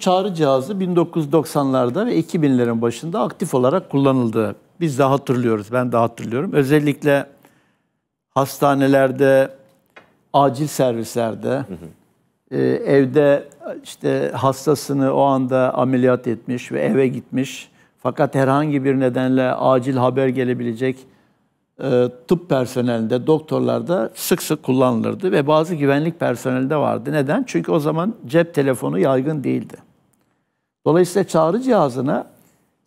çağrı cihazı 1990'larda ve 2000'lerin başında aktif olarak kullanıldı. Biz de hatırlıyoruz, ben de hatırlıyorum. Özellikle hastanelerde, acil servislerde, E, evde işte hastasını o anda ameliyat etmiş ve eve gitmiş. Fakat herhangi bir nedenle acil haber gelebilecek e, tıp personelinde, doktorlarda sık sık kullanılırdı ve bazı güvenlik personelinde vardı. Neden? Çünkü o zaman cep telefonu yaygın değildi. Dolayısıyla çağrı cihazına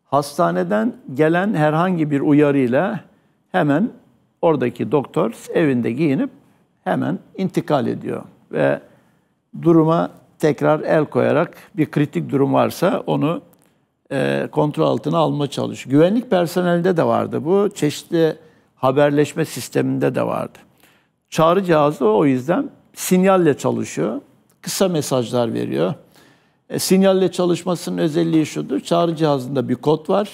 hastaneden gelen herhangi bir uyarıyla hemen oradaki doktor evinde giyinip hemen intikal ediyor ve duruma tekrar el koyarak bir kritik durum varsa onu e, kontrol altına alma çalışıyor. Güvenlik personelinde de vardı bu. Çeşitli haberleşme sisteminde de vardı. Çağrı cihazı o yüzden sinyalle çalışıyor. Kısa mesajlar veriyor. E, sinyalle çalışmasının özelliği şudur. Çağrı cihazında bir kod var.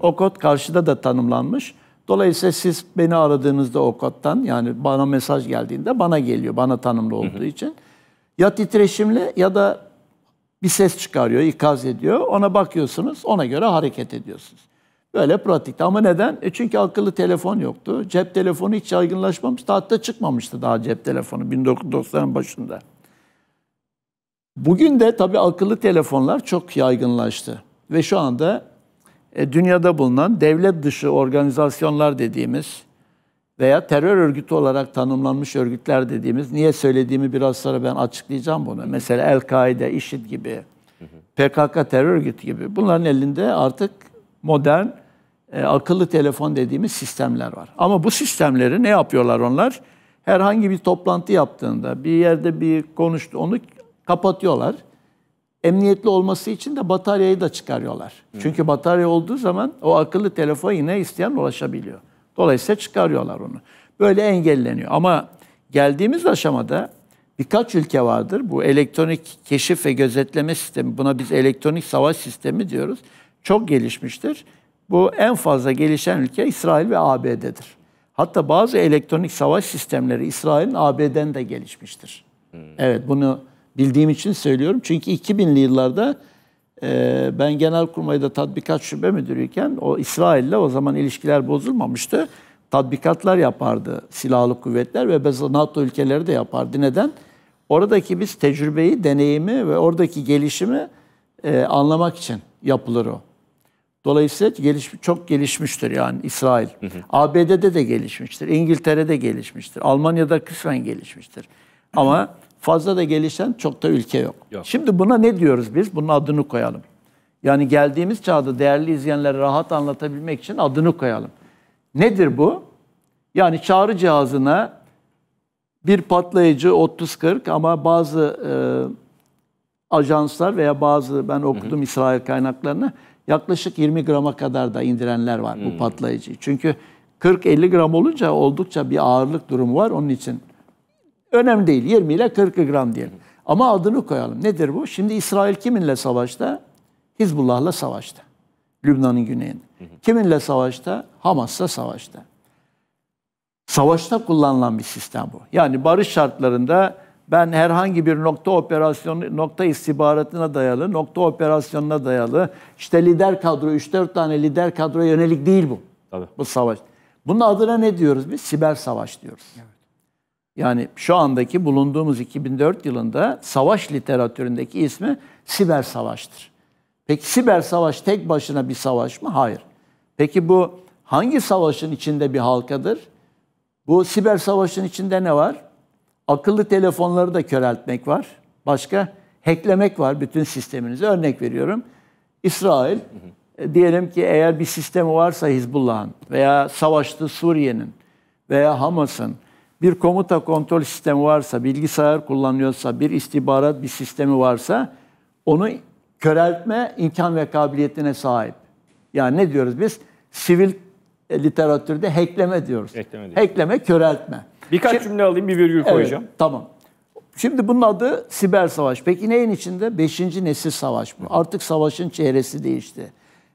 O kod karşıda da tanımlanmış. Dolayısıyla siz beni aradığınızda o kodtan yani bana mesaj geldiğinde bana geliyor. Bana tanımlı olduğu için. Ya titreşimle ya da bir ses çıkarıyor, ikaz ediyor. Ona bakıyorsunuz, ona göre hareket ediyorsunuz. Böyle pratikte. Ama neden? E çünkü akıllı telefon yoktu. Cep telefonu hiç yaygınlaşmamıştı. Hatta çıkmamıştı daha cep telefonu 1990'ların başında. Bugün de tabii akıllı telefonlar çok yaygınlaştı. Ve şu anda e, dünyada bulunan devlet dışı organizasyonlar dediğimiz veya terör örgütü olarak tanımlanmış örgütler dediğimiz, niye söylediğimi biraz sonra ben açıklayacağım bunu. Mesela El-Kaide, IŞİD gibi, PKK terör örgütü gibi bunların elinde artık modern e, akıllı telefon dediğimiz sistemler var. Ama bu sistemleri ne yapıyorlar onlar? Herhangi bir toplantı yaptığında, bir yerde bir konuştu, onu kapatıyorlar. Emniyetli olması için de bataryayı da çıkarıyorlar. Hı. Çünkü batarya olduğu zaman o akıllı telefon yine isteyen ulaşabiliyor. Dolayısıyla çıkarıyorlar onu. Böyle engelleniyor. Ama geldiğimiz aşamada birkaç ülke vardır. Bu elektronik keşif ve gözetleme sistemi, buna biz elektronik savaş sistemi diyoruz. Çok gelişmiştir. Bu en fazla gelişen ülke İsrail ve ABD'dir. Hatta bazı elektronik savaş sistemleri İsrail'in ABD'den de gelişmiştir. Hmm. Evet bunu Bildiğim için söylüyorum. Çünkü 2000'li yıllarda e, ben Genelkurmay'da tatbikat şube müdürüyken o İsrail'le o zaman ilişkiler bozulmamıştı. Tatbikatlar yapardı silahlı kuvvetler ve bazı NATO ülkeleri de yapardı. Neden? Oradaki biz tecrübeyi, deneyimi ve oradaki gelişimi e, anlamak için yapılır o. Dolayısıyla geliş, çok gelişmiştir yani İsrail. Hı hı. ABD'de de gelişmiştir, İngiltere'de gelişmiştir, Almanya'da kısmen gelişmiştir. Ama Fazla da gelişen çok da ülke yok. yok. Şimdi buna ne diyoruz biz? Bunun adını koyalım. Yani geldiğimiz çağda değerli izleyenlere rahat anlatabilmek için adını koyalım. Nedir bu? Yani çağrı cihazına bir patlayıcı 30-40 ama bazı e, ajanslar veya bazı ben okudum hı hı. İsrail kaynaklarını yaklaşık 20 grama kadar da indirenler var hı. bu hmm. patlayıcı. Çünkü 40-50 gram olunca oldukça bir ağırlık durumu var onun için Önemli değil. 20 ile 40 gram diyelim. Ama adını koyalım. Nedir bu? Şimdi İsrail kiminle savaşta? Hizbullah'la savaşta. Lübnan'ın güneyinde. Kiminle savaşta? Hamas'la savaşta. Savaşta kullanılan bir sistem bu. Yani barış şartlarında ben herhangi bir nokta operasyonu, nokta istihbaratına dayalı, nokta operasyonuna dayalı, işte lider kadro, 3-4 tane lider kadroya yönelik değil bu. Tabii. Bu savaş. Bunun adına ne diyoruz biz? Siber savaş diyoruz. Evet. Yani şu andaki bulunduğumuz 2004 yılında savaş literatüründeki ismi siber savaştır. Peki siber savaş tek başına bir savaş mı? Hayır. Peki bu hangi savaşın içinde bir halkadır? Bu siber savaşın içinde ne var? Akıllı telefonları da köreltmek var. Başka hacklemek var bütün sisteminizi. Örnek veriyorum. İsrail e, diyelim ki eğer bir sistemi varsa Hizbullah'ın veya savaştı Suriye'nin veya Hamas'ın bir komuta kontrol sistemi varsa, bilgisayar kullanıyorsa, bir istihbarat bir sistemi varsa onu köreltme imkan ve kabiliyetine sahip. Yani ne diyoruz biz? Sivil e, literatürde hackleme diyoruz. Hackleme, diyoruz. hackleme köreltme. Birkaç Şimdi, cümle alayım, bir virgül koyacağım. Evet, tamam. Şimdi bunun adı siber savaş. Peki neyin içinde? Beşinci nesil savaş bu. Artık savaşın çehresi değişti.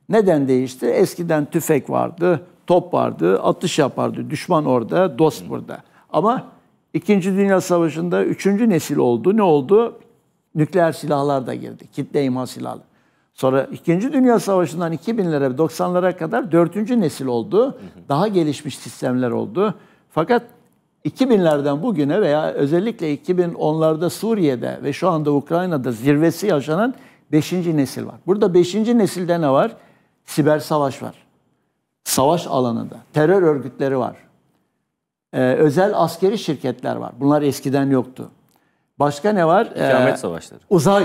Neden değişti? Eskiden tüfek vardı, top vardı, atış yapardı. Düşman orada, dost burada. Ama İkinci Dünya Savaşı'nda üçüncü nesil oldu. Ne oldu? Nükleer silahlar da girdi. Kitle imha silahı. Sonra İkinci Dünya Savaşı'ndan 2000'lere, 90'lara kadar dördüncü nesil oldu. Daha gelişmiş sistemler oldu. Fakat 2000'lerden bugüne veya özellikle 2010'larda Suriye'de ve şu anda Ukrayna'da zirvesi yaşanan 5. nesil var. Burada 5. nesilde ne var? Siber savaş var. Savaş alanında. Terör örgütleri var. Ee, özel askeri şirketler var. Bunlar eskiden yoktu. Başka ne var? Ee, Kıyamet savaşları. Uzay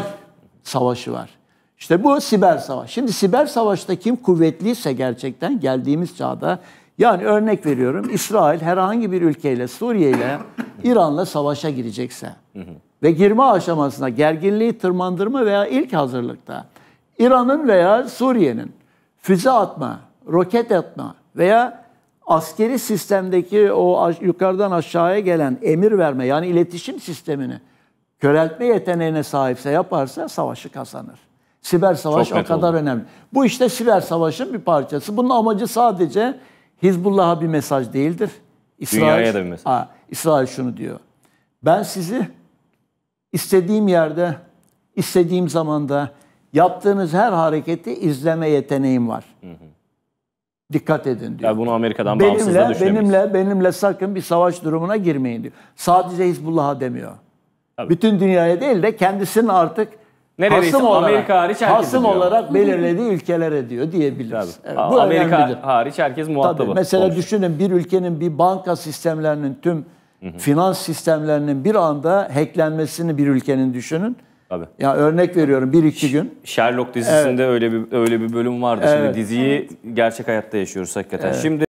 savaşı var. İşte bu siber savaş. Şimdi siber savaşta kim kuvvetliyse gerçekten geldiğimiz çağda yani örnek veriyorum İsrail herhangi bir ülkeyle Suriye ile İran'la savaşa girecekse ve girme aşamasına gerginliği tırmandırma veya ilk hazırlıkta İran'ın veya Suriye'nin füze atma, roket atma veya askeri sistemdeki o yukarıdan aşağıya gelen emir verme yani iletişim sistemini köreltme yeteneğine sahipse yaparsa savaşı kazanır. Siber savaş Çok o kadar oldu. önemli. Bu işte siber savaşın bir parçası. Bunun amacı sadece Hizbullah'a bir mesaj değildir. İsrail, Dünyaya da bir mesaj. Aa, İsrail şunu diyor. Ben sizi istediğim yerde, istediğim zamanda yaptığınız her hareketi izleme yeteneğim var. Hı hı. Dikkat edin diyor. Yani bunu Amerika'dan bağımsız da düşünemeyiz. Benimle, benimle sakın bir savaş durumuna girmeyin diyor. Sadece Hizbullah'a demiyor. Tabii. Bütün dünyaya değil de kendisinin artık Neredeyse hasım olarak, Amerika hariç herkes hasım diyor. olarak belirlediği ülkelere diyor diyebiliriz. Tabii. Evet, bu Amerika önemlidir. hariç herkes muhatabı. Tabii, mesela olmuş. düşünün bir ülkenin bir banka sistemlerinin tüm hı hı. finans sistemlerinin bir anda hacklenmesini bir ülkenin düşünün. Tabii. Ya yani örnek veriyorum bir iki gün. Sherlock dizisinde evet. öyle bir öyle bir bölüm vardı. Evet. Şimdi diziyi gerçek hayatta yaşıyoruz hakikaten. Evet. Şimdi